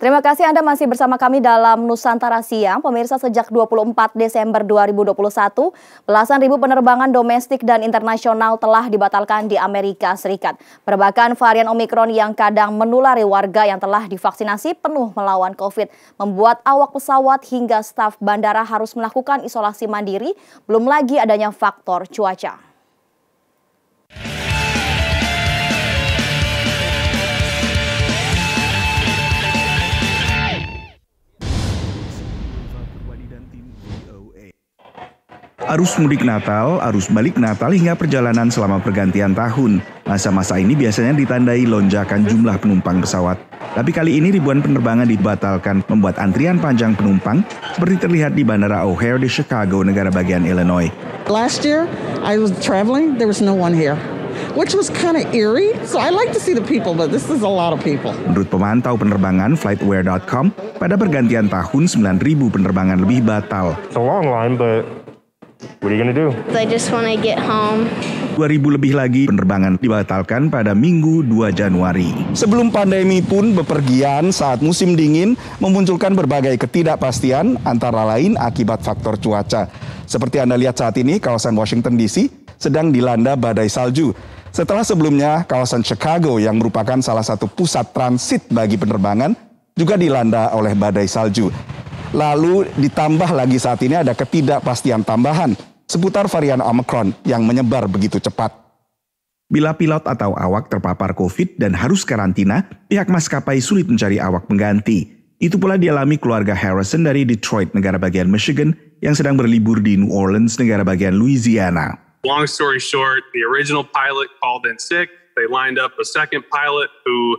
Terima kasih Anda masih bersama kami dalam Nusantara Siang. Pemirsa sejak 24 Desember 2021, belasan ribu penerbangan domestik dan internasional telah dibatalkan di Amerika Serikat. Perbakan varian Omikron yang kadang menulari warga yang telah divaksinasi penuh melawan COVID membuat awak pesawat hingga staf bandara harus melakukan isolasi mandiri, belum lagi adanya faktor cuaca. Arus mudik Natal, arus balik Natal hingga perjalanan selama pergantian tahun. Masa-masa ini biasanya ditandai lonjakan jumlah penumpang pesawat. Tapi kali ini ribuan penerbangan dibatalkan membuat antrian panjang penumpang seperti terlihat di Bandara O'Hare di Chicago, negara bagian Illinois. Last year I was traveling, there was no one here. which was kind of eerie. So I like to see the people, but this is a lot of people. Menurut pemantau penerbangan flightware.com, pada pergantian tahun 9.000 penerbangan lebih batal. It's a long line, but What are you gonna do? I just wanna get home. 2000 lebih lagi penerbangan dibatalkan pada Minggu 2 Januari. Sebelum pandemi pun bepergian saat musim dingin memunculkan berbagai ketidakpastian antara lain akibat faktor cuaca. Seperti Anda lihat saat ini kawasan Washington DC sedang dilanda badai salju. Setelah sebelumnya kawasan Chicago yang merupakan salah satu pusat transit bagi penerbangan juga dilanda oleh badai salju. Lalu ditambah lagi saat ini ada ketidakpastian tambahan seputar varian Omicron yang menyebar begitu cepat. Bila pilot atau awak terpapar COVID dan harus karantina, pihak maskapai sulit mencari awak pengganti. Itu pula dialami keluarga Harrison dari Detroit, negara bagian Michigan, yang sedang berlibur di New Orleans, negara bagian Louisiana. Long story short, the original pilot called in sick. They lined up a second pilot who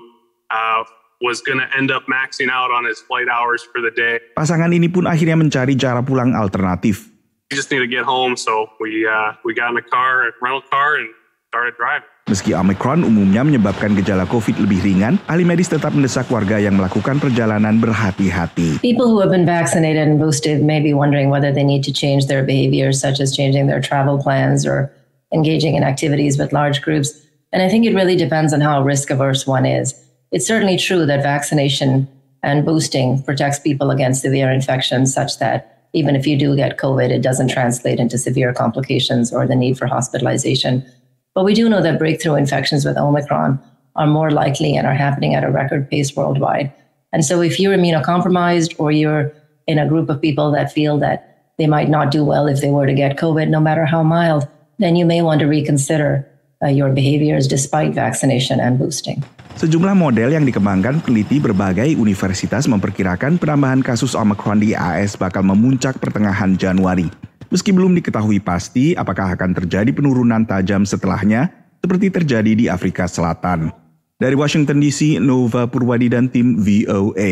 uh, was going to end up maxing out on his flight hours for the day. Pasangan ini pun akhirnya mencari cara pulang alternatif. just need to get home. So we uh, we got in a car, a rental car, and started driving. Meski Omicron umumnya menyebabkan gejala COVID lebih ringan, ahli medis tetap mendesak warga yang melakukan perjalanan berhati-hati. People who have been vaccinated and boosted may be wondering whether they need to change their behaviors, such as changing their travel plans or engaging in activities with large groups. And I think it really depends on how risk averse one is. It's certainly true that vaccination and boosting protects people against severe infections such that even if you do get COVID, it doesn't translate into severe complications or the need for hospitalization. But we do know that breakthrough infections with Omicron are more likely and are happening at a record pace worldwide. And so if you're immunocompromised or you're in a group of people that feel that they might not do well if they were to get COVID, no matter how mild, then you may want to reconsider uh, your behaviors despite vaccination and boosting. Sejumlah model yang dikembangkan peneliti berbagai universitas memperkirakan penambahan kasus Omicron di AS bakal memuncak pertengahan Januari. Meski belum diketahui pasti apakah akan terjadi penurunan tajam setelahnya, seperti terjadi di Afrika Selatan. Dari Washington DC, Nova Purwadi dan tim VOA.